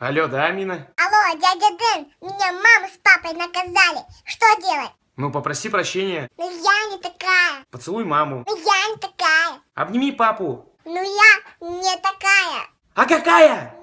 Алло, да, Амина? Алло, дядя Дэн, меня мама с папой наказали. Что делать? Ну, попроси прощения. Ну, я не такая. Поцелуй маму. Ну, я не такая. Обними папу. Ну, я не такая. А какая?